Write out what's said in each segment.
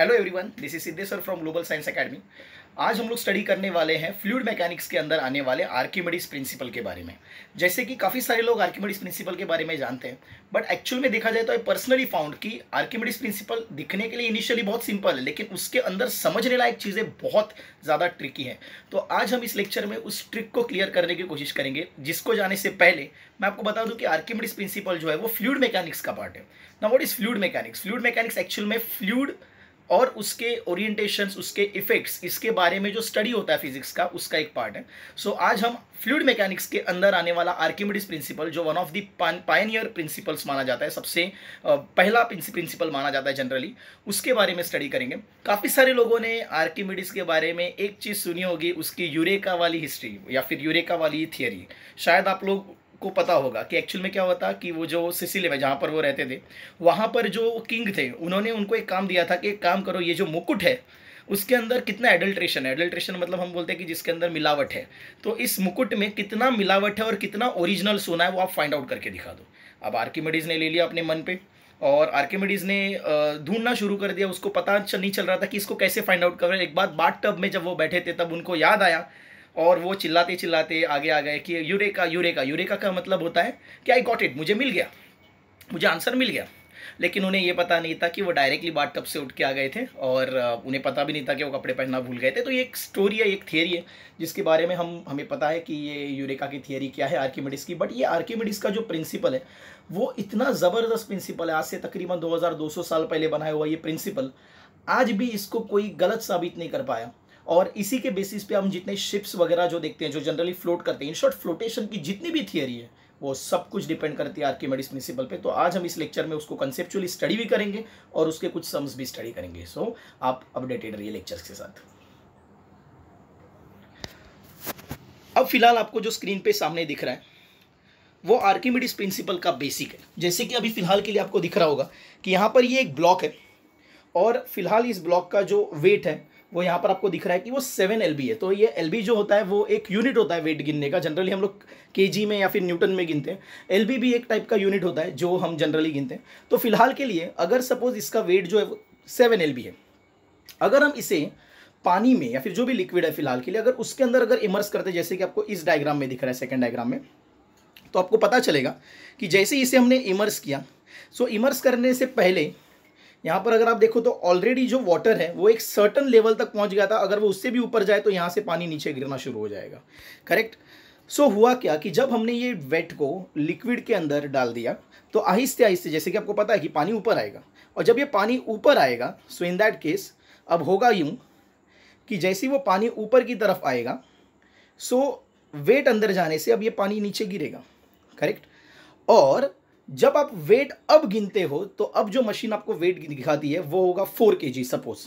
Hello everyone this is Siddheshwar from global science academy आज हम लोग स्टडी करने वाले हैं फ्लूड मैकेनिक्स के अंदर आने वाले आर्क्यूमेडिस प्रिंसिपल के बारे में जैसे कि काफ़ी सारे लोग आर्क्यूमेडिस प्रिंसिपल के बारे में जानते हैं बट एक्चुअल में देखा जाए तो आई पर्सनली फाउंड कि आर्क्यूमेडिस प्रिंसिपल दिखने के लिए इनिशियली बहुत सिंपल है लेकिन उसके अंदर समझने लायक चीज़ें बहुत ज़्यादा ट्रिकी हैं तो आज हम इस लेक्चर में उस ट्रिक को क्लियर करने की कोशिश करेंगे जिसको जाने से पहले मैं आपको बता दूं कि आर्क्यूमेडिस प्रिंसिपल जो है वो फ्लूड मैकेनिक्स का पार्ट है ना what is fluid mechanics fluid mechanics actual में फ्लूड और उसके ओरिएंटेशन उसके इफेक्ट्स इसके बारे में जो स्टडी होता है फिजिक्स का उसका एक पार्ट है सो so, आज हम फ्लूड मैकेनिक्स के अंदर आने वाला आर्किमिडिस प्रिंसिपल जो one of the pioneer principles माना जाता है सबसे पहला प्रिंसिपल माना जाता है जनरली उसके बारे में स्टडी करेंगे काफ़ी सारे लोगों ने आर्किमिडिस के बारे में एक चीज़ सुनी होगी उसकी यूरेका वाली हिस्ट्री या फिर यूरेका वाली थियरी शायद आप लोग को पता होगा कि एक्चुअल में क्या हुआ था कि वो जो सिसिले में जहाँ पर वो रहते थे वहाँ पर जो किंग थे उन्होंने उनको एक काम दिया था कि काम करो ये जो मुकुट है उसके अंदर कितना एडल्ट्रेशन है एडल्ट्रेशन मतलब हम बोलते हैं कि जिसके अंदर मिलावट है तो इस मुकुट में कितना मिलावट है और कितना ओरिजिनल सोना है वो आप फाइंड आउट करके दिखा दो अब आर्किमेडीज ने ले लिया अपने मन पे और आर्किमेडीज ने ढूंढना शुरू कर दिया उसको पता अच्छा नहीं चल रहा था कि इसको कैसे फाइंड आउट करें एक बार बाट टब में जब वो बैठे थे तब उनको याद आया और वो चिल्लाते चिल्लाते आगे आ गए कि यूरेका यूरेका यूरेका का मतलब होता है कि आई गॉट इट मुझे मिल गया मुझे आंसर मिल गया लेकिन उन्हें ये पता नहीं था कि वो डायरेक्टली बाट टप से उठ के आ गए थे और उन्हें पता भी नहीं था कि वो कपड़े पहनना भूल गए थे तो ये एक स्टोरी है एक थियरी है जिसके बारे में हम हमें पता है कि ये यूरेका की थियरी क्या है आर्किमिडीज की बट ये आर्किमिडीज का जो प्रिंसिपल है वो इतना ज़बरदस्त प्रिंसिपल है आज से तकरीबन 2200 साल पहले बनाया हुआ ये प्रिंसिपल आज भी इसको कोई गलत साबित नहीं कर पाया और इसी के बेसिस पे हम जितने शिप्स वगैरह जो देखते हैं जो जनरली फ्लोट करते हैं इन शॉर्ट फ्लोटेशन की जितनी भी थियरी है वो सब कुछ डिपेंड करती है आर्किमेडिस प्रिंसिपल पे तो आज हम इस लेक्चर में उसको कंसेप्चुअली स्टडी भी करेंगे और उसके कुछ सम्स भी स्टडी करेंगे सो so, आप अपडेटेड रहिए लेक्चर्स के साथ अब फिलहाल आपको जो स्क्रीन पे सामने दिख रहा है वो आर्किमिडीज प्रिंसिपल का बेसिक है जैसे कि अभी फिलहाल के लिए आपको दिख रहा होगा कि यहाँ पर ये एक ब्लॉक है और फिलहाल इस ब्लॉक का जो वेट है वो यहाँ पर आपको दिख रहा है कि वो सेवन एल है तो ये एल जो होता है वो एक यूनिट होता है वेट गिनने का जनरली हम लोग के में या फिर न्यूटन में गिनते हैं एल भी एक टाइप का यूनिट होता है जो हम जनरली गिनते हैं तो फिलहाल के लिए अगर सपोज इसका वेट जो है वो सेवन एल है अगर हम इसे पानी में या फिर जो भी लिक्विड है फिलहाल के लिए अगर उसके अंदर अगर इमर्स करते जैसे कि आपको इस डायग्राम में दिख रहा है सेकेंड डायग्राम में तो आपको पता चलेगा कि जैसे इसे हमने इमर्स किया सो इमर्स करने से पहले यहाँ पर अगर आप देखो तो ऑलरेडी जो वाटर है वो एक सर्टन लेवल तक पहुँच गया था अगर वो उससे भी ऊपर जाए तो यहाँ से पानी नीचे गिरना शुरू हो जाएगा करेक्ट सो so, हुआ क्या कि जब हमने ये वेट को लिक्विड के अंदर डाल दिया तो आहिस्ते आहिस्ते जैसे कि आपको पता है कि पानी ऊपर आएगा और जब ये पानी ऊपर आएगा सो इन दैट केस अब होगा यूँ कि जैसे ही वो पानी ऊपर की तरफ आएगा सो वेट अंदर जाने से अब ये पानी नीचे गिरेगा करेक्ट और जब आप वेट अब गिनते हो तो अब जो मशीन आपको वेट दिखाती है वो होगा फोर के जी सपोज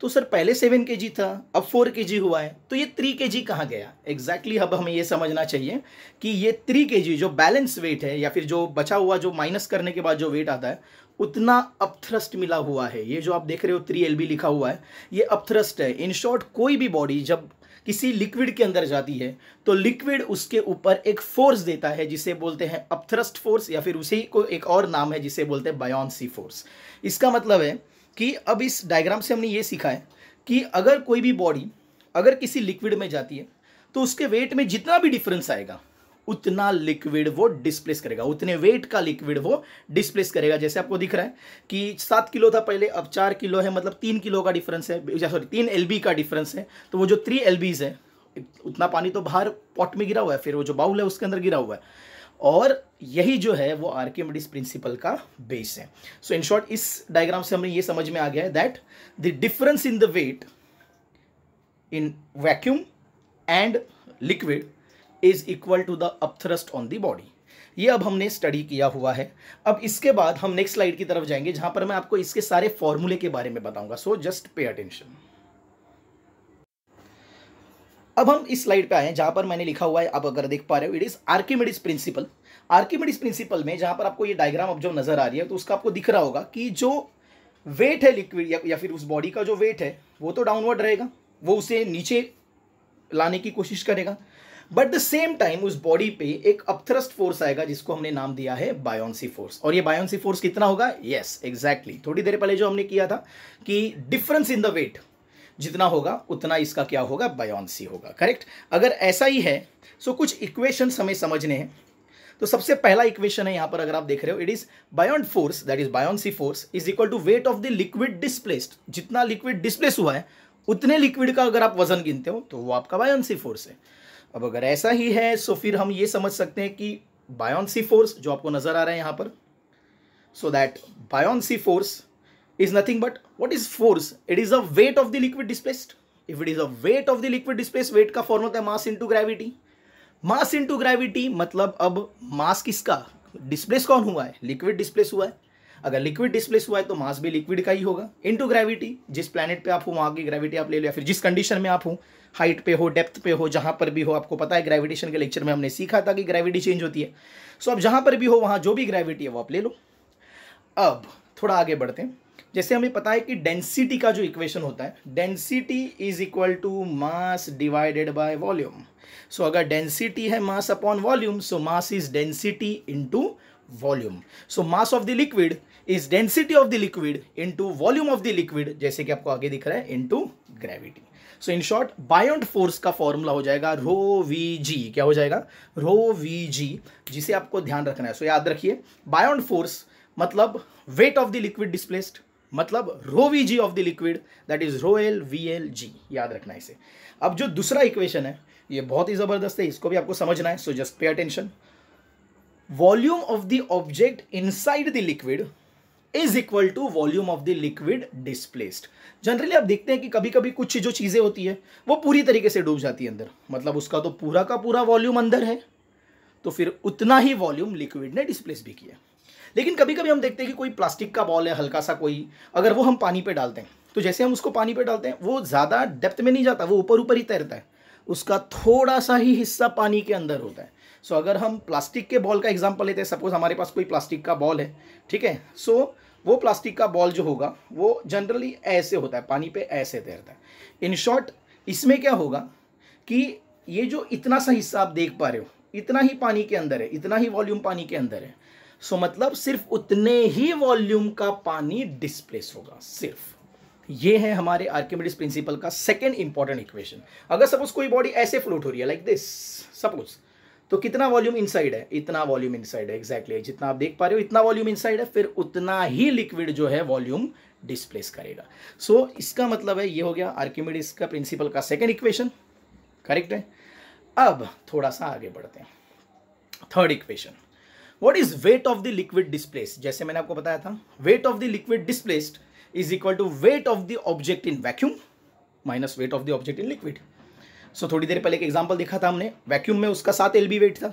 तो सर पहले सेवन के जी था अब फोर के जी हुआ है तो ये थ्री के जी कहाँ गया एग्जैक्टली exactly अब हमें ये समझना चाहिए कि ये थ्री के जी जो बैलेंस वेट है या फिर जो बचा हुआ जो माइनस करने के बाद जो वेट आता है उतना अपथ्रस्ट मिला हुआ है ये जो आप देख रहे हो थ्री एल लिखा हुआ है ये अपथ्रस्ट है इन शॉर्ट कोई भी बॉडी जब किसी लिक्विड के अंदर जाती है तो लिक्विड उसके ऊपर एक फोर्स देता है जिसे बोलते हैं अपथ्रस्ट फोर्स या फिर उसी को एक और नाम है जिसे बोलते हैं बायोन्सी फोर्स इसका मतलब है कि अब इस डायग्राम से हमने ये सीखा है कि अगर कोई भी बॉडी अगर किसी लिक्विड में जाती है तो उसके वेट में जितना भी डिफरेंस आएगा उतना लिक्विड वो डिस्प्लेस करेगा उतने वेट का लिक्विड वो डिस्प्लेस करेगा जैसे आपको दिख रहा है कि सात किलो था पहले अब चार किलो है मतलब तीन किलो का डिफरेंस है सॉरी तीन एल का डिफरेंस है तो वो जो थ्री एल है उतना पानी तो बाहर पॉट में गिरा हुआ है फिर वो जो बाउल है उसके अंदर गिरा हुआ है और यही जो है वो आर्किमिडीज प्रिंसिपल का बेस है सो इन शॉर्ट इस डायग्राम से हमें ये समझ में आ गया है that the difference in the weight in vacuum and liquid is equal to the upthrust on the body ये अब हमने स्टडी किया हुआ है अब इसके बाद हम नेक्स्ट स्लाइड की तरफ जाएंगे जहां पर मैं आपको इसके सारे फॉर्मूले के बारे में बताऊंगा सो जस्ट पे अटेंशन अब हम इस स्लाइड पे आए हैं जहां पर मैंने लिखा हुआ है आप अगर देख पा रहे हो it is Archimedes principle Archimedes principle में जहां पर आपको ये डायग्राम अब जो नजर आ रही है तो उसका आपको दिख रहा होगा कि जो वेट है लिक्विड या, या फिर उस बॉडी का जो वेट है वो तो डाउनवर्ड रहेगा वो उसे नीचे लाने की कोशिश करेगा बट द सेम टाइम उस बॉडी पे एक अपथ्रस्ट फोर्स आएगा जिसको हमने नाम दिया है बायोन्सी फोर्स और ये बायोन्सी फोर्स कितना होगा येस yes, एग्जैक्टली exactly. थोड़ी देर पहले जो हमने किया था कि डिफरेंस इन द वेट जितना होगा उतना इसका क्या होगा बायोन्सी होगा करेक्ट अगर ऐसा ही है सो so कुछ इक्वेशन हमें समझने हैं तो सबसे पहला इक्वेशन है यहां पर अगर आप देख रहे हो it is buoyant force that is buoyancy force is equal to weight of the liquid displaced जितना लिक्विड डिस्प्लेस हुआ है उतने लिक्विड का अगर आप वजन गिनते हो तो वो आपका बायोन्सी फोर्स है अब अगर ऐसा ही है सो तो फिर हम ये समझ सकते हैं कि बायोन्सी फोर्स जो आपको नज़र आ रहा है यहाँ पर so that buoyancy force is nothing but what is force it is a weight of the liquid displaced if it is a weight of the liquid displace weight का फॉर्म होता है mass into gravity mass into gravity मतलब अब मास किसका displace कौन हुआ है liquid displace हुआ है अगर लिक्विड डिस्प्लेस हुआ है तो मास भी लिक्विड का ही होगा टू ग्रेविटी जिस प्लानट पे आप हो वहाँ की ग्रेविटी आप ले लो या फिर जिस कंडीशन में आप हो हाइट पे हो डेप्थ पे हो जहाँ पर भी हो आपको पता है ग्रेविटेशन के लेक्चर में हमने सीखा था कि ग्रेविटी चेंज होती है सो अब जहाँ पर भी हो वहाँ जो भी ग्रेविटी है वो आप ले लो अब थोड़ा आगे बढ़ते हैं जैसे हमें पता है कि डेंसिटी का जो इक्वेशन होता है density is equal to mass divided by volume so अगर डेंसिटी है mass upon volume so mass is density into volume so mass of the liquid is density of the liquid into volume of the liquid जैसे कि आपको आगे दिख रहा है into gravity so in short buoyant force का formula हो जाएगा रो वी जी क्या हो जाएगा रो वी जी जिसे आपको ध्यान रखना है सो so, याद रखिए बायोंड फोर्स मतलब weight of the liquid displaced मतलब rho V G of the liquid that is rho L V L G याद रखना इसे अब जो दूसरा इक्वेशन है ये बहुत ही ज़बरदस्त है इसको भी आपको समझना है so just pay attention volume of the object inside the liquid is equal to volume of the liquid displaced generally आप देखते हैं कि कभी कभी कुछ जो चीज़ें होती है वो पूरी तरीके से डूब जाती है अंदर मतलब उसका तो पूरा का पूरा वॉल्यूम अंदर है तो फिर उतना ही वॉल्यूम लिक्विड ने डिस्प्लेस भी किया लेकिन कभी कभी हम देखते हैं कि कोई प्लास्टिक का बॉल है हल्का सा कोई अगर वो हम पानी पर डालते हैं तो जैसे हम उसको पानी पर डालते हैं वो ज़्यादा डेप्थ में नहीं जाता वो ऊपर ऊपर ही तैरता है उसका थोड़ा सा ही हिस्सा पानी के अंदर होता है सो so, अगर हम प्लास्टिक के बॉल का एग्जाम्पल लेते हैं सपोज हमारे पास कोई प्लास्टिक का बॉल है ठीक है सो so, वो प्लास्टिक का बॉल जो होगा वो जनरली ऐसे होता है पानी पे ऐसे तैरता है इन शॉर्ट इसमें क्या होगा कि ये जो इतना सा हिस्सा आप देख पा रहे हो इतना ही पानी के अंदर है इतना ही वॉल्यूम पानी के अंदर है सो मतलब सिर्फ उतने ही वॉल्यूम का पानी डिस्प्लेस होगा सिर्फ ये है हमारे आर्किमिडिस प्रिंसिपल का सेकेंड इंपॉर्टेंट इक्वेशन अगर सपोज कोई बॉडी ऐसे फ्लोट हो रही है लाइक दिस सपोज तो कितना वॉल्यूम इनसाइड है इतना वॉल्यूम इनसाइड है एक्जैक्टली exactly. जितना आप देख पा रहे हो इतना वॉल्यूम इनसाइड है फिर उतना ही लिक्विड जो है वॉल्यूम डिस्प्लेस करेगा सो so, इसका मतलब है ये हो गया आर्किमिडीज का प्रिंसिपल का सेकेंड इक्वेशन करेक्ट है अब थोड़ा सा आगे बढ़ते हैं third equation what is weight of the liquid displace जैसे मैंने आपको बताया था weight of the liquid displaced is equal to weight of the object in vacuum minus weight of the object in liquid so so, थोड़ी देर पहले एक example देखा था हमने वैक्यूम में उसका सात एल वेट था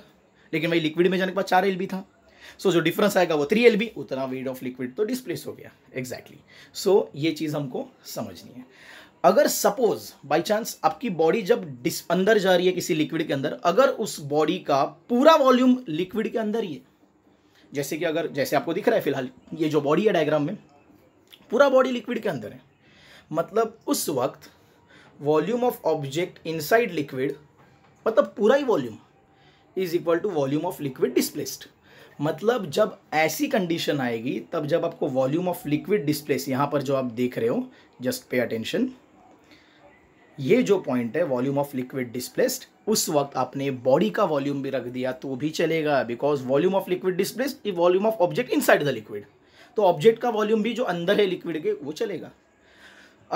लेकिन वही लिक्विड में जाने के बाद चार एल था सो so, जो डिफरेंस आएगा वो थ्री एल उतना वेट ऑफ लिक्विड तो डिस्प्लेस हो गया एग्जैक्टली exactly. सो so, ये चीज़ हमको समझनी है अगर सपोज बाई चांस आपकी बॉडी जब डिस अंदर जा रही है किसी लिक्विड के अंदर अगर उस बॉडी का पूरा वॉल्यूम लिक्विड के अंदर ही है जैसे कि अगर जैसे आपको दिख रहा है फिलहाल ये जो बॉडी है डायग्राम में पूरा बॉडी लिक्विड के अंदर है मतलब उस वक्त volume of object inside liquid मतलब पूरा ही volume is equal to volume of liquid displaced मतलब जब ऐसी कंडीशन आएगी तब जब आपको वॉल्यूम ऑफ लिक्विड डिस्प्लेस यहाँ पर जो आप देख रहे हो जस्ट पे अटेंशन ये जो पॉइंट है वॉल्यूम ऑफ लिक्विड डिस्प्लेस्ड उस वक्त आपने बॉडी का वॉल्यूम भी रख दिया तो भी चलेगा because volume of liquid displaced volume of object inside the liquid तो ऑब्जेक्ट का वॉल्यूम भी जो अंदर है लिक्विड के वो चलेगा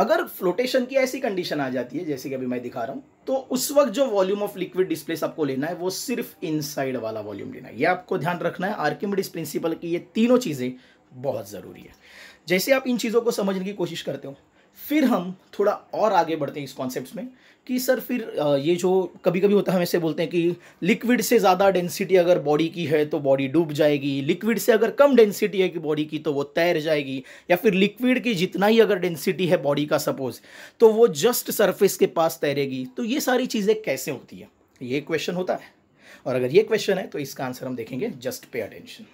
अगर फ्लोटेशन की ऐसी कंडीशन आ जाती है जैसे कि अभी मैं दिखा रहा हूँ तो उस वक्त जो वॉल्यूम ऑफ लिक्विड डिस्प्लेस आपको लेना है वो सिर्फ इनसाइड वाला वॉल्यूम लेना है ये आपको ध्यान रखना है आर्किमिडिस प्रिंसिपल की ये तीनों चीज़ें बहुत ज़रूरी है जैसे आप इन चीज़ों को समझने की कोशिश करते हो फिर हम थोड़ा और आगे बढ़ते हैं इस कॉन्सेप्ट में कि सर फिर ये जो कभी कभी होता है हम ऐसे बोलते हैं कि लिक्विड से ज़्यादा डेंसिटी अगर बॉडी की है तो बॉडी डूब जाएगी लिक्विड से अगर कम डेंसिटी है कि बॉडी की तो वो तैर जाएगी या फिर लिक्विड की जितना ही अगर डेंसिटी है बॉडी का सपोज तो वो जस्ट सरफेस के पास तैरेगी तो ये सारी चीज़ें कैसे होती है ये क्वेश्चन होता है और अगर ये क्वेश्चन है तो इसका आंसर हम देखेंगे just pay attention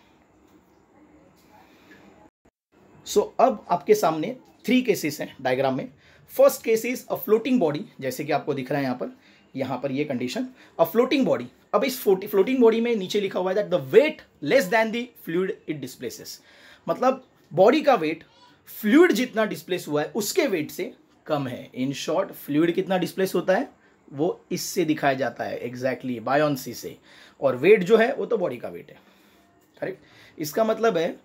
so so, अब आपके सामने थ्री केसेस हैं डायग्राम में first case is a floating body जैसे कि आपको दिख रहा है यहाँ पर यहाँ पर ये कंडीशन अ फ्लोटिंग बॉडी अब इस फ्लोटिंग बॉडी में नीचे लिखा हुआ है that the weight less than the fluid it displaces मतलब बॉडी का वेट फ्लूड जितना डिस्प्लेस हुआ है उसके वेट से कम है इन शॉर्ट फ्लूड कितना डिस्प्लेस होता है वो इससे दिखाया जाता है एग्जैक्टली exactly, बायोन्सी से और वेट जो है वो तो बॉडी का वेट है करेक्ट इसका मतलब है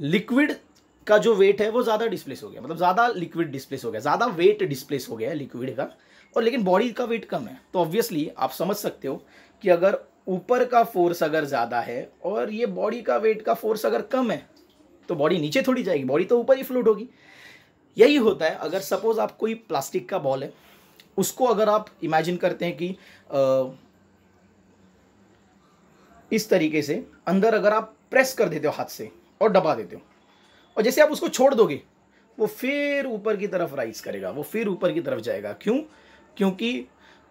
लिक्विड का जो वेट है वो ज़्यादा डिस्प्लेस हो गया मतलब ज़्यादा लिक्विड डिस्प्लेस हो गया ज़्यादा वेट डिस्प्लेस हो गया है लिक्विड का और लेकिन बॉडी का वेट कम है तो ऑब्वियसली आप समझ सकते हो कि अगर ऊपर का फोर्स अगर ज़्यादा है और ये बॉडी का वेट का फोर्स अगर कम है तो बॉडी नीचे थोड़ी जाएगी बॉडी तो ऊपर ही फ्लोट होगी यही होता है अगर सपोज़ आप कोई प्लास्टिक का बॉल है उसको अगर आप इमेजिन करते हैं कि आ, इस तरीके से अंदर अगर आप प्रेस कर देते हो हाथ से और दबा देते हो और जैसे आप उसको छोड़ दोगे वो फिर ऊपर की तरफ राइज करेगा वो फिर ऊपर की तरफ जाएगा क्यों क्योंकि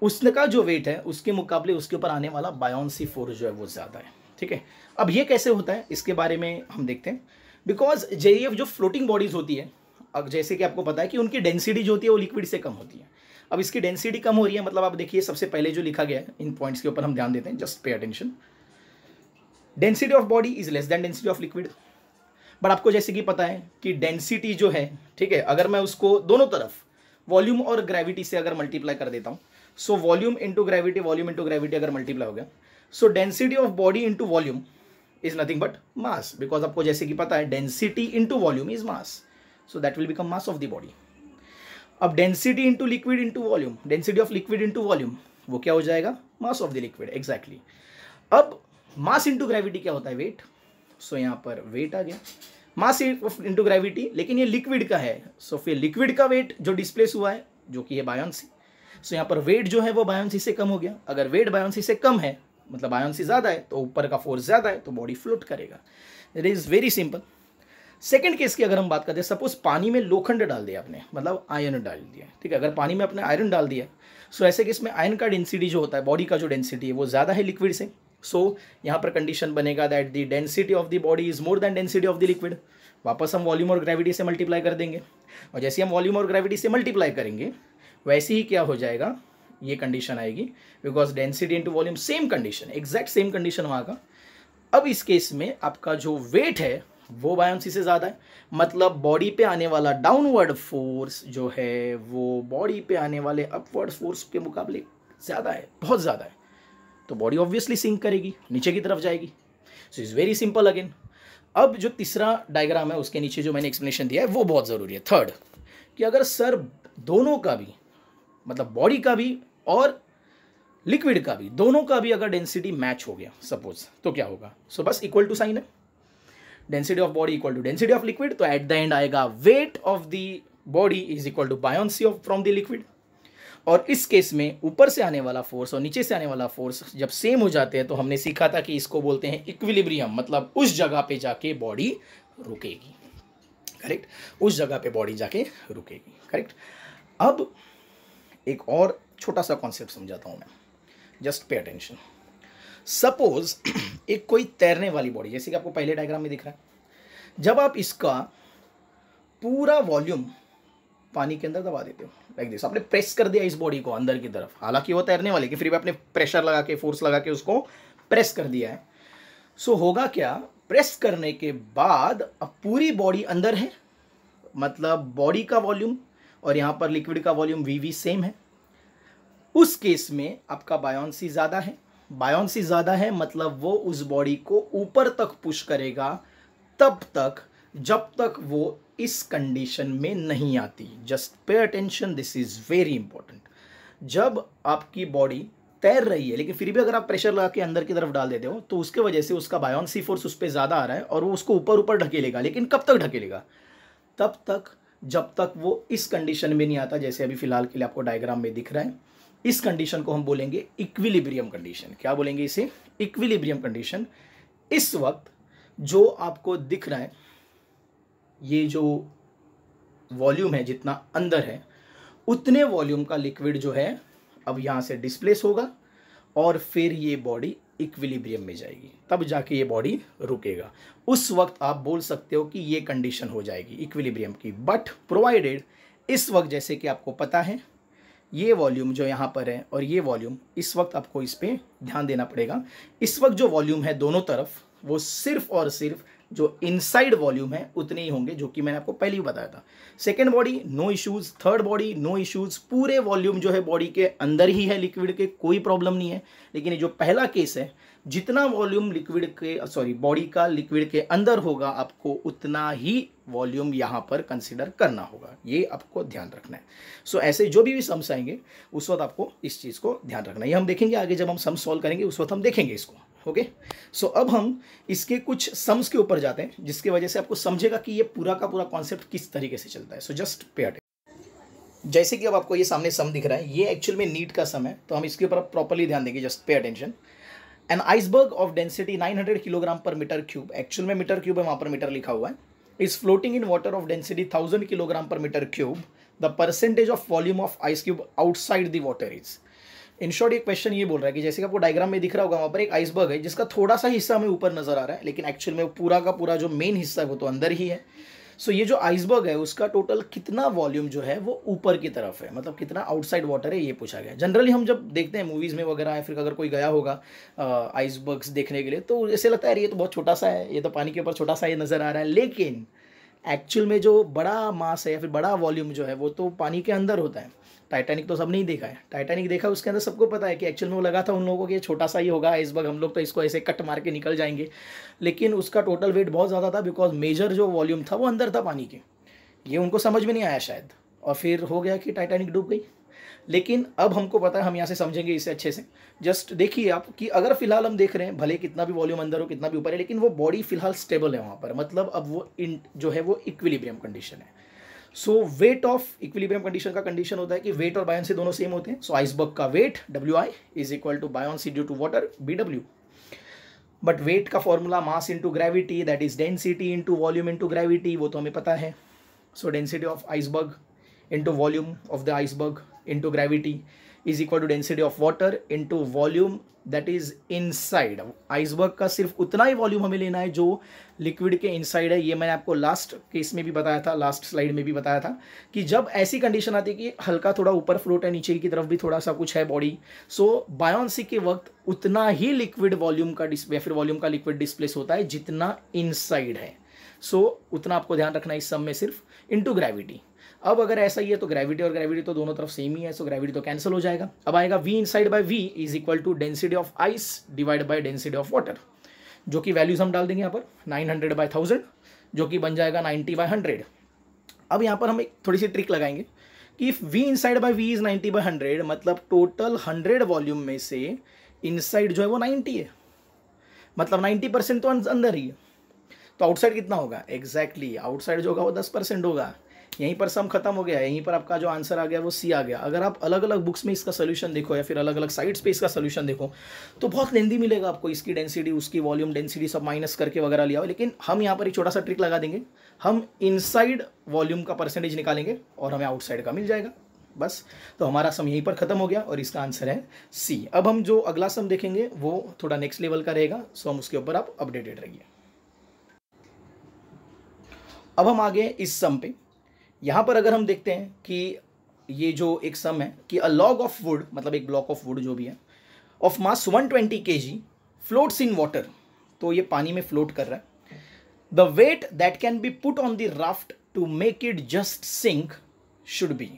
उसका जो वेट है उसके मुकाबले उसके ऊपर आने वाला बायोन्सी फोर्स जो है वो ज़्यादा है ठीक है अब ये कैसे होता है इसके बारे में हम देखते हैं बिकॉज जे e जो फ्लोटिंग बॉडीज़ होती है अब जैसे कि आपको पता है कि उनकी डेंसिटी जो होती है वो लिक्विड से कम होती है अब इसकी डेंसिटी कम हो रही है मतलब आप देखिए सबसे पहले जो लिखा गया है इन पॉइंट्स के ऊपर हम ध्यान देते हैं just pay attention density of body is less than density of liquid but आपको जैसे कि पता है कि डेंसिटी जो है ठीक है अगर मैं उसको दोनों तरफ वॉल्यूम और ग्रेविटी से अगर मल्टीप्लाई कर देता हूँ so volume into gravity volume into gravity अगर मल्टीप्लाई हो गया so density of body into volume is nothing but mass because आपको जैसे कि पता है density into volume is mass so that will become mass of the body अब density into liquid into volume density of liquid into volume वो क्या हो जाएगा mass of the liquid exactly अब मास इंटू ग्रेविटी क्या होता है wait सो यहाँ पर वेट आ गया मास इंटू ग्रेविटी लेकिन ये लिक्विड का है सो फिर लिक्विड का वेट जो डिस्प्लेस हुआ है जो कि है बायोन्सी सो यहाँ पर वेट जो है वो बायोन्सी से कम हो गया अगर वेट बायोन्सी से कम है मतलब बायोन्सी ज़्यादा है तो ऊपर का फोर्स ज़्यादा है तो बॉडी फ्लोट करेगा it is very simple second case की अगर हम बात करते हैं सपोज पानी में लोखंड डाल दिया आपने मतलब आयरन डाल दिया ठीक है अगर पानी में आपने आयरन डाल दिया सो ऐसे केस में आयरन का डेंसिटी जो होता है बॉडी का जो डेंसिटी है वो ज़्यादा है लिक्विड से सो so, यहाँ पर कंडीशन बनेगा that the density of the body is more than density of the liquid वापस हम वॉल्यूम और ग्रेविटी से मल्टीप्लाई कर देंगे और जैसे हम वॉल्यूम और ग्रेविटी से मल्टीप्लाई करेंगे वैसे ही क्या हो जाएगा ये कंडीशन आएगी because density into volume same condition exact same condition वहाँ का अब इस केस में आपका जो वेट है वो बायोन्सी से ज़्यादा है मतलब बॉडी पे आने वाला डाउनवर्ड फोर्स जो है वो बॉडी पे आने वाले अपवर्ड फोर्स के मुकाबले ज़्यादा है बहुत ज़्यादा है तो बॉडी ऑब्वियसली सिंक करेगी नीचे की तरफ जाएगी so is very simple again अब जो तीसरा डायग्राम है उसके नीचे जो मैंने एक्सप्लेनेशन दिया है वो बहुत ज़रूरी है थर्ड कि अगर सर दोनों का भी मतलब बॉडी का भी और लिक्विड का भी दोनों का भी अगर डेंसिटी मैच हो गया सपोज तो क्या होगा सो so, बस इक्वल टू साइन है density of body equal to density of liquid तो एट द एंड आएगा weight of the body is equal to buoyancy of from the liquid और इस केस में ऊपर से आने वाला फोर्स और नीचे से आने वाला फोर्स जब सेम हो जाते हैं तो हमने सीखा था कि इसको बोलते हैं इक्विलिब्रियम मतलब उस जगह पे जाके बॉडी रुकेगी करेक्ट उस जगह पे बॉडी जाके रुकेगी करेक्ट अब एक और छोटा सा कॉन्सेप्ट समझाता हूँ मैं जस्ट पे अटेंशन सपोज एक कोई तैरने वाली बॉडी जैसे कि आपको पहले डायग्राम में दिख रहा है जब आप इसका पूरा वॉल्यूम पानी के अंदर दबा देते हो लाइक दिस आपने प्रेस कर दिया इस बॉडी को अंदर की तरफ हालांकि वो तैरने वाले कि फिर भी आपने प्रेशर लगा के फोर्स लगा के उसको प्रेस कर दिया है सो so, होगा क्या प्रेस करने के बाद अब पूरी बॉडी अंदर है मतलब बॉडी का वॉल्यूम और यहाँ पर लिक्विड का वॉल्यूम वी वी सेम है उस केस में आपका बायोन्सी ज़्यादा है बायोन्सी ज़्यादा है मतलब वो उस बॉडी को ऊपर तक पुश करेगा तब तक जब तक वो इस कंडीशन में नहीं आती just pay attention this is very important जब आपकी बॉडी तैर रही है लेकिन फिर भी अगर आप प्रेशर लगा के अंदर की तरफ डाल देते हो तो उसके वजह से उसका बायोन सी फोर्स उस पर ज़्यादा आ रहा है और वो उसको ऊपर ऊपर ढकेलेगा लेकिन कब तक ढकेलेगा तब तक जब तक वो इस कंडीशन में नहीं आता जैसे अभी फिलहाल के लिए आपको डायग्राम में दिख रहा है इस कंडीशन को हम बोलेंगे इक्विलिब्रियम कंडीशन क्या बोलेंगे इसे इक्विलिब्रियम कंडीशन इस वक्त जो आपको दिख रहा है ये जो वॉल्यूम है जितना अंदर है उतने वॉल्यूम का लिक्विड जो है अब यहाँ से डिस्प्लेस होगा और फिर ये बॉडी इक्विलिब्रियम में जाएगी तब जाके ये बॉडी रुकेगा उस वक्त आप बोल सकते हो कि ये कंडीशन हो जाएगी इक्विलिब्रियम की बट प्रोवाइडेड इस वक्त जैसे कि आपको पता है ये वॉल्यूम जो यहाँ पर है और ये वॉल्यूम इस वक्त आपको इस पर ध्यान देना पड़ेगा इस वक्त जो वॉल्यूम है दोनों तरफ वो सिर्फ और सिर्फ जो इनसाइड वॉल्यूम है उतने ही होंगे जो कि मैंने आपको पहले ही बताया था second body no issues third body no issues पूरे वॉल्यूम जो है बॉडी के अंदर ही है लिक्विड के कोई प्रॉब्लम नहीं है लेकिन ये जो पहला केस है जितना वॉल्यूम लिक्विड के सॉरी बॉडी का लिक्विड के अंदर होगा आपको उतना ही वॉल्यूम यहाँ पर कंसिडर करना होगा ये आपको ध्यान रखना है सो so, ऐसे जो भी, भी सम्स आएंगे उस वक्त आपको इस चीज़ को ध्यान रखना है ये हम देखेंगे आगे जब हम सम्स सॉल्व करेंगे उस वक्त हम देखेंगे इसको ओके सो अब हम इसके कुछ सम्स के ऊपर जाते हैं जिसकी वजह से आपको समझेगा कि ये पूरा का पूरा कॉन्सेप्ट किस तरीके से चलता है सो जस्ट पे जैसे कि अब आपको ये सामने सम दिख रहा है ये एक्चुअल में नीट का सम है तो हम इसके ऊपर प्रॉपरली ध्यान देंगे just pay attention an iceberg of density 900 kilogram per metre cube actual में मीटर क्यूब है वहाँ पर मीटर लिखा हुआ है is floating in water of density 1000 kilogram per metre cube the percentage of volume of ice cube outside the water is in short ये question ये बोल रहा है कि जैसे कि आपको डायग्राम में दिख रहा होगा वहाँ पर एक आइसबर्ग है जिसका थोड़ा सा हिस्सा हमें ऊपर नजर आ रहा है लेकिन एक्चुअल में पूरा का पूरा जो मेन हिस्सा है वो तो अंदर ही है सो so, ये जो आइसबर्ग है उसका टोटल कितना वॉल्यूम जो है वो ऊपर की तरफ है मतलब कितना आउटसाइड वाटर है ये पूछा गया जनरली हम जब देखते हैं मूवीज़ में वगैरह या फिर अगर कोई गया होगा आइसबर्ग्स देखने के लिए तो ऐसे लगता है ये तो बहुत छोटा सा है ये तो पानी के ऊपर छोटा सा ये नज़र आ रहा है लेकिन एक्चुअल में जो बड़ा मास है या फिर बड़ा वॉल्यूम जो है वो तो पानी के अंदर होता है टाइटैनिक तो सब नहीं देखा है टाइटैनिक देखा उसके अंदर सबको पता है कि एक्चुअल में वो लगा था उन लोगों को छोटा सा ही होगा इस बार हम लोग तो इसको ऐसे कट मार के निकल जाएंगे लेकिन उसका टोटल वेट बहुत ज़्यादा था बिकॉज मेजर जो वॉल्यूम था वो अंदर था पानी के ये उनको समझ में नहीं आया शायद और फिर हो गया कि टाइटैनिक डूब गई लेकिन अब हमको पता है हम यहाँ से समझेंगे इसे अच्छे से जस्ट देखिए आप कि अगर फिलहाल हम देख रहे हैं भले कितना भी वॉल्यूम अंदर हो कितना भी ऊपर है लेकिन वो बॉडी फिलहाल स्टेबल है वहाँ पर मतलब अब वो इन जो है वो इक्विलिब्रियम कंडीशन है so weight of equilibrium condition का कंडीशन होता है कि वेट और बायोनसी दोनों सेम होते हैं सो so, आइसबर्ग का weight W I is equal to buoyancy due to water B W but weight का formula mass into gravity that is density into volume into gravity वो तो हमें पता है so density of iceberg into volume of the iceberg into gravity is equal to density of water into volume that is inside iceberg का सिर्फ उतना ही volume हमें लेना है जो लिक्विड के इनसाइड है ये मैंने आपको लास्ट केस में भी बताया था लास्ट स्लाइड में भी बताया था कि जब ऐसी कंडीशन आती है कि हल्का थोड़ा ऊपर फ्लोट है नीचे की तरफ भी थोड़ा सा कुछ है बॉडी सो so, बायोन्सी के वक्त उतना ही लिक्विड वॉल्यूम का या फिर वॉल्यूम का लिक्विड डिस्प्लेस होता है जितना इनसाइड है सो so, उतना आपको ध्यान रखना है इस सब में सिर्फ टू ग्रेविटी अब अगर ऐसा ही है तो ग्रेविटी और ग्रेविटी तो दोनों तरफ सेम ही है सो ग्रेविटी तो कैंसिल हो जाएगा अब आएगा V inside by V is equal to density of ice divide by density of water जो कि वैल्यूज हम डाल देंगे यहाँ पर नाइन हंड्रेड बाई थाउजेंड जो कि बन जाएगा नाइन्टी बाई हंड्रेड अब यहाँ पर हम एक थोड़ी सी ट्रिक लगाएंगे कि if V inside by V is ninety by hundred मतलब टोटल हंड्रेड वॉल्यूम में से साइड जो है वो नाइन्टी है मतलब नाइन्टी परसेंट तो अंदर ही है तो आउटसाइड कितना होगा एग्जैक्टली exactly, आउटसाइड जो होगा वो दस परसेंट होगा यहीं पर सम खत्म हो गया यहीं पर आपका जो आंसर आ गया वो सी आ गया अगर आप अलग अलग बुक्स में इसका सोल्यूशन देखो या फिर अलग अलग साइड्स पे इसका सोल्यूशन देखो तो बहुत लेंदी मिलेगा आपको इसकी डेंसिटी उसकी वॉल्यूम डेंसिटी सब माइनस करके वगैरह लिया हो लेकिन हम यहाँ पर एक छोटा सा ट्रिक लगा देंगे हम इनसाइड वॉल्यूम का परसेंटेज निकालेंगे और हमें आउटसाइड का मिल जाएगा बस तो हमारा सम यहीं पर ख़त्म हो गया और इसका आंसर है सी अब हम जो अगला सम देखेंगे वो थोड़ा नेक्स्ट लेवल का रहेगा सो हम उसके ऊपर आप अपडेटेड रहिए अब हम आगे इस सम पे यहां पर अगर हम देखते हैं कि ये जो एक सम है कि अ लॉग ऑफ वुड मतलब एक ब्लॉक ऑफ वुड जो भी है ऑफ मास 120 ट्वेंटी के जी फ्लोट्स इन वाटर तो ये पानी में फ्लोट कर रहा है the weight that can be put on the raft to make it just sink should be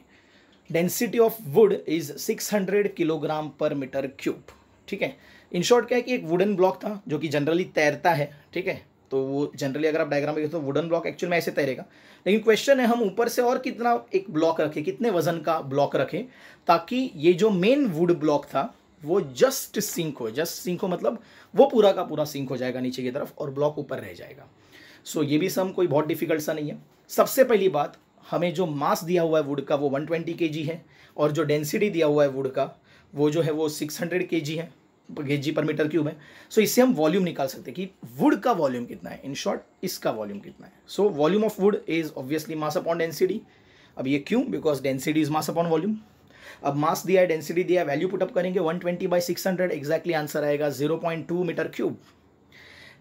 density of wood is 600 kilogram per metre cube ठीक है इन शॉर्ट क्या है कि एक वुडन ब्लॉक था जो कि जनरली तैरता है ठीक है तो वो जनरली अगर आप डायग्राम में तो वुडन ब्लॉक एक्चुअल में ऐसे तैरेगा लेकिन क्वेश्चन है हम ऊपर से और कितना एक ब्लॉक रखें कितने वजन का ब्लॉक रखें ताकि ये जो मेन वुड ब्लॉक था वो जस्ट सिंक हो जस्ट सिंक हो मतलब वो पूरा का पूरा सिंक हो जाएगा नीचे की तरफ और ब्लॉक ऊपर रह जाएगा सो so, ये भी सम कोई बहुत डिफिकल्ट सा नहीं है सबसे पहली बात हमें जो मास दिया हुआ है वुड का वो 120 ट्वेंटी है और जो डेंसिटी दिया हुआ है वुड का वो जो है वो 600 हंड्रेड है जी पर मीटर क्यूब है सो so, इससे हम वॉल्यूम निकाल सकते हैं कि वुड का वॉल्यूम कितना है इन शॉर्ट इसका वॉल्यूम कितना है so volume of wood is obviously mass upon density अब ये क्यों because density is mass upon volume अब मास दिया है डेंसिटी दिया है वैल्यू पुटअप करेंगे 120 twenty by six hundred exactly answer आएगा 0.2 मीटर क्यूब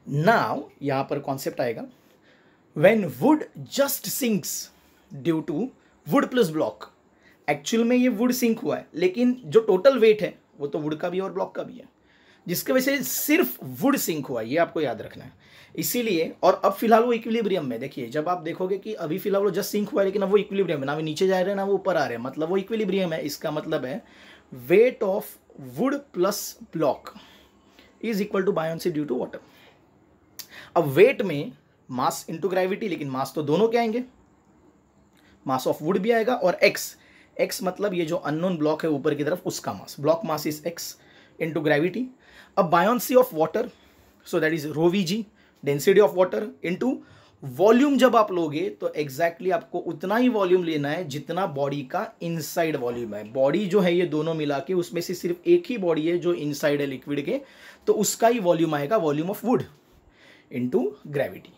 नाउ यहाँ पर कॉन्सेप्ट आएगा when wood just sinks due to wood plus block actual में ये वुड सिंक हुआ है लेकिन जो टोटल वेट है वो तो वुड का भी है और ब्लॉक का भी है जिसके वजह से सिर्फ वुड सिंक हुआ ये आपको याद रखना है इसीलिए और अब फिलहाल वो इक्विलिब्रियम में देखिए जब आप देखोगे कि अभी फिलहाल वो जस्ट सिंक हुआ है लेकिन अब वो इक्विलिब्रियम है ना वो नीचे जा रहे हैं ना वो ऊपर आ रहे हैं मतलब वो इक्विलिब्रियम है इसका मतलब है weight of wood plus block is equal to buoyancy due to water अब वेट में मास इंटू ग्रेविटी लेकिन मास तो दोनों के आएंगे मास ऑफ वुड भी आएगा और एक्स एक्स मतलब ये जो अननोन ब्लॉक है ऊपर की तरफ उसका mass block mass is X into gravity a buoyancy of water so that is rho vg density of water into volume जब आप लोगे तो एग्जैक्टली exactly आपको उतना ही वॉल्यूम लेना है जितना बॉडी का इनसाइड वॉल्यूम है बॉडी जो है ये दोनों मिला के उसमें से सिर्फ एक ही बॉडी है जो इनसाइड है लिक्विड के तो उसका ही वॉल्यूम आएगा volume of wood into gravity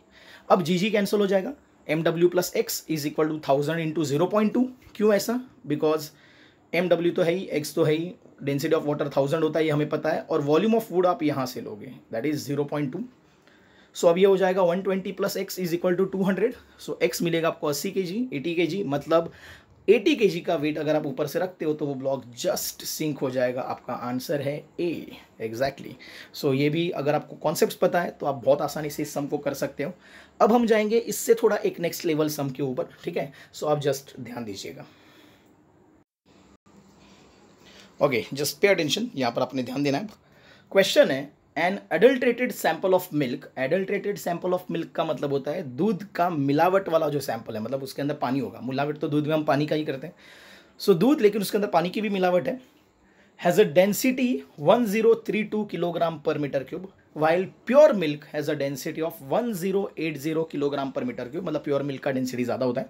अब जी जी कैंसिल हो जाएगा M W plus X is equal to thousand into zero point two क्यों ऐसा बिकॉज एम डब्ल्यू तो है ही एक्स तो है ही डेंसिटी ऑफ वाटर थाउजेंड होता है ये हमें पता है और वॉल्यूम ऑफ फूड आप यहाँ से लोगे that is zero point two so अब ये हो जाएगा one twenty plus X is equal to two hundred so X मिलेगा आपको अस्सी के जी एटी के जी मतलब एटी के जी का वेट अगर आप ऊपर से रखते हो तो वो ब्लॉक जस्ट सिंक हो जाएगा आपका आंसर है ए एग्जैक्टली सो ये भी अगर आपको कॉन्सेप्ट पता है तो आप बहुत आसानी से इस सम को कर सकते हो अब हम जाएंगे इससे थोड़ा एक नेक्स्ट लेवल सम के ऊपर ठीक है सो so, आप जस्ट ध्यान दीजिएगा ओके जस्ट पे अटेंशन यहाँ पर आपने ध्यान देना है क्वेश्चन है an adulterated sample of milk adulterated sample of milk का मतलब होता है दूध का मिलावट वाला जो सैंपल है मतलब उसके अंदर पानी होगा मिलावट तो दूध में हम पानी का ही करते हैं सो so, दूध लेकिन उसके अंदर पानी की भी मिलावट है has a density 1032 kilogram per metre cube while pure milk has a density of 1080 kilogram per metre cube मतलब प्योर मिल्क का डेंसिटी ज़्यादा होता है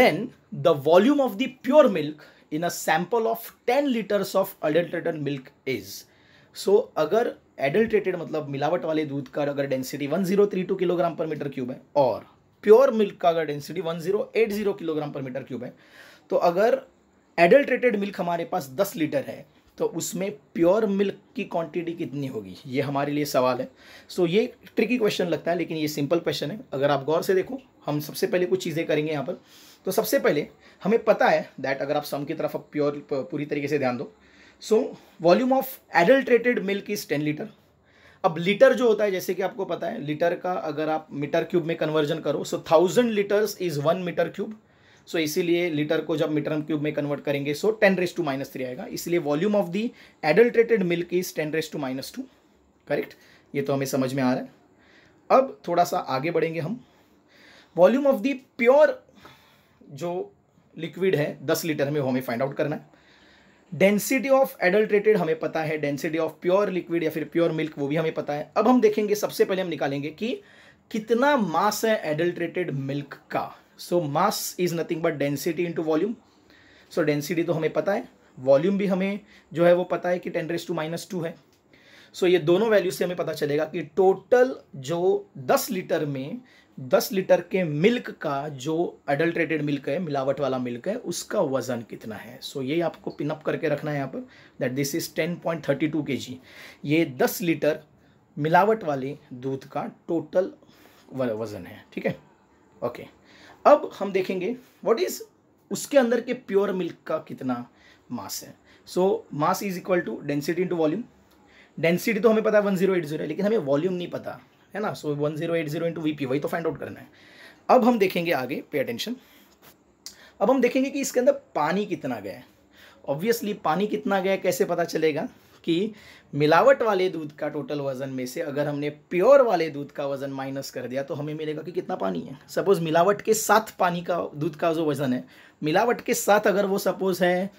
then the volume of the pure milk in a sample of ten litres of adulterated milk is so अगर adulterated मतलब मिलावट वाले दूध का अगर density one zero three two kilogram per metre cube है और प्योर मिल्क का अगर density one zero eight zero kilogram per metre cube है तो अगर एडल्ट्रेटेड मिल्क हमारे पास दस लीटर है तो उसमें प्योर मिल्क की क्वांटिटी कितनी होगी ये हमारे लिए सवाल है सो so, ये ट्रिकी क्वेश्चन लगता है लेकिन ये सिंपल क्वेश्चन है अगर आप गौर से देखो हम सबसे पहले कुछ चीज़ें करेंगे यहाँ पर तो सबसे पहले हमें पता है दैट अगर आप सम की तरफ प्योर पूरी तरीके से ध्यान दो so volume of adulterated milk is ten litre अब लीटर जो होता है जैसे कि आपको पता है लीटर का अगर आप मीटर क्यूब में कन्वर्जन करो so thousand litres is one metre cube so इसीलिए लीटर को जब मीटर क्यूब में कन्वर्ट करेंगे so ten raise to minus three आएगा इसलिए volume of the adulterated milk is ten raise to minus two correct ये तो हमें समझ में आ रहा है अब थोड़ा सा आगे बढ़ेंगे हम वॉल्यूम ऑफ दी प्योर जो लिक्विड है दस लीटर में वो हमें फाइंड आउट करना है डेंसिटी ऑफ एडल्ट्रेटेड हमें पता है डेंसिटी ऑफ प्योर लिक्विड या फिर प्योर मिल्क वो भी हमें पता है अब हम देखेंगे सबसे पहले हम निकालेंगे कि कितना मास है एडल्ट्रेटेड मिल्क का so mass is nothing but density into volume so density तो हमें पता है वॉल्यूम भी हमें जो है वो पता है कि ten raise to minus two है सो so, ये दोनों वैल्यू से हमें पता चलेगा कि टोटल जो दस लीटर में दस लीटर के मिल्क का जो एडल्ट्रेटेड मिल्क है मिलावट वाला मिल्क है उसका वज़न कितना है सो so, ये आपको पिनअप करके रखना है यहाँ पर that this is ten point thirty two K G ये दस लीटर मिलावट वाले दूध का टोटल वज़न है ठीक है ओके अब हम देखेंगे व्हाट इज़ उसके अंदर के प्योर मिल्क का कितना मास है so mass is equal to density into volume density तो हमें पता है वन जीरो एट जीरो लेकिन हमें वॉल्यूम नहीं पता है ना so one zero eight zero into V P वही तो फाइंड आउट करना है अब हम देखेंगे आगे पे अटेंशन अब हम देखेंगे कि इसके अंदर पानी कितना गया है ऑब्वियसली पानी कितना गया कैसे पता चलेगा कि मिलावट वाले दूध का टोटल वजन में से अगर हमने प्योर वाले दूध का वजन माइनस कर दिया तो हमें मिलेगा कि कितना पानी है सपोज मिलावट के साथ पानी का दूध का जो वजन है मिलावट के साथ अगर वो सपोज है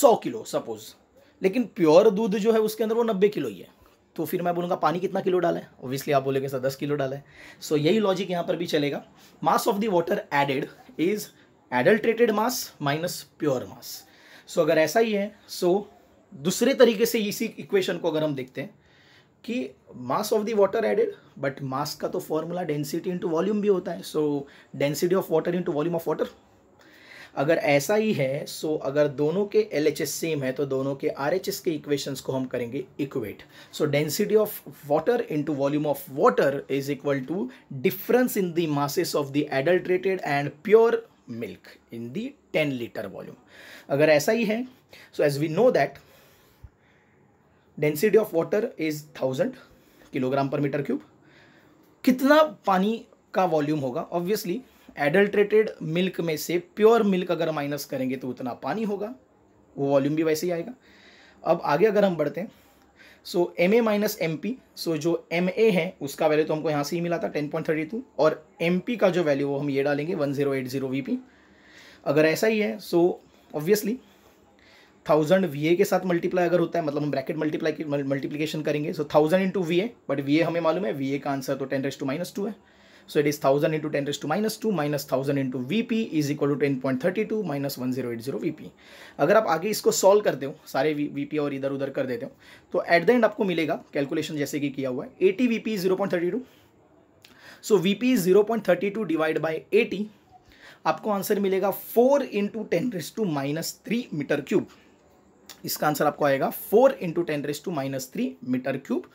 सौ किलो सपोज लेकिन प्योर दूध जो है उसके अंदर वो नब्बे किलो ही है तो फिर मैं बोलूँगा पानी कितना किलो डाला है ओब्वियसली आप बोलेंगे सर दस किलो डाला है सो so, यही लॉजिक यहाँ पर भी चलेगा mass of the water added is adulterated mass minus pure mass so अगर ऐसा ही है सो so, दूसरे तरीके से इसी इक्वेशन को अगर हम देखते हैं कि mass of the water added but mass का तो फॉर्मूला डेंसिटी इंटू वॉल्यूम भी होता है so density of water into volume of water अगर ऐसा ही है सो अगर दोनों के एल सेम है तो दोनों के आर के इक्वेशंस को हम करेंगे equate so density of water into volume of water is equal to difference in the masses of the adulterated and pure milk in the ten litre volume अगर ऐसा ही है so as we know that density of water is thousand kilogram per metre cube कितना पानी का volume होगा obviously adulterated milk में से प्योर मिल्क अगर माइनस करेंगे तो उतना पानी होगा वो वॉल्यूम भी वैसे ही आएगा अब आगे अगर हम बढ़ते हैं so M A minus M P so जो एम ए है उसका वैल्यू तो हमको यहाँ से ही मिला था टेन पॉइंट थर्टी टू और एम पी का जो वैल्यू वो हम ये डालेंगे one zero eight zero V P अगर ऐसा ही है so obviously thousand V A के साथ मल्टीप्लाई अगर होता है मतलब हम ब्रैकेट मल्टीप्लाई मल्टीप्लीकेशन करेंगे so thousand into V A but V A हमें मालूम है वी ए का आंसर तो ten raise to minus two है So it is 1000 into 10 raised to minus 2 minus 1000 into VP is equal to 10.32 minus 1080 VP. अगर आप आगे इसको सॉल्व करते हो सारे VP और इधर उधर कर देते हो तो एट द एंड आपको मिलेगा कैलकुलेशन जैसे कि किया हुआ है 80 vp 0.32 so vp 0.32 divide by 80 आपको आंसर मिलेगा 4 into 10 raised to minus 3 meter cube इसका आंसर आपको आएगा 4 into 10 raised to minus 3 meter cube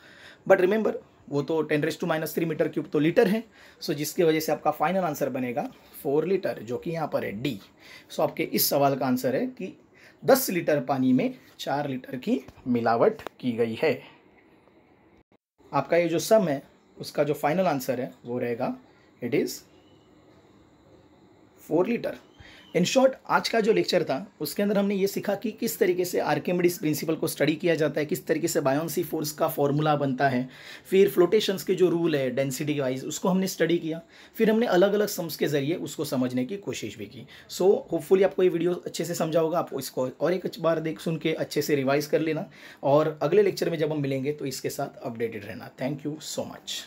but remember वो तो ten raise to minus three metre cube तो लीटर है सो जिसकी वजह से आपका फाइनल आंसर बनेगा फोर लीटर जो कि यहाँ पर है डी सो आपके इस सवाल का आंसर है कि दस लीटर पानी में चार लीटर की मिलावट की गई है आपका ये जो सम है उसका जो फाइनल आंसर है वो रहेगा it is four litre in short आज का जो लेक्चर था उसके अंदर हमने ये सीखा कि किस तरीके से आर्केमिडिस प्रिंसिपल को स्टडी किया जाता है किस तरीके से बायोन्सी फोर्स का फॉर्मूला बनता है फिर फ्लोटेशंस के जो रूल है डेंसिटी वाइज उसको हमने स्टडी किया फिर हमने अलग अलग सम्स के जरिए उसको समझने की कोशिश भी की सो so, होपफुली आपको ये वीडियो अच्छे से समझा होगा आपको इसको और एक बार देख सुन के अच्छे से रिवाइज़ कर लेना और अगले लेक्चर में जब हम मिलेंगे तो इसके साथ अपडेटेड रहना थैंक यू सो मच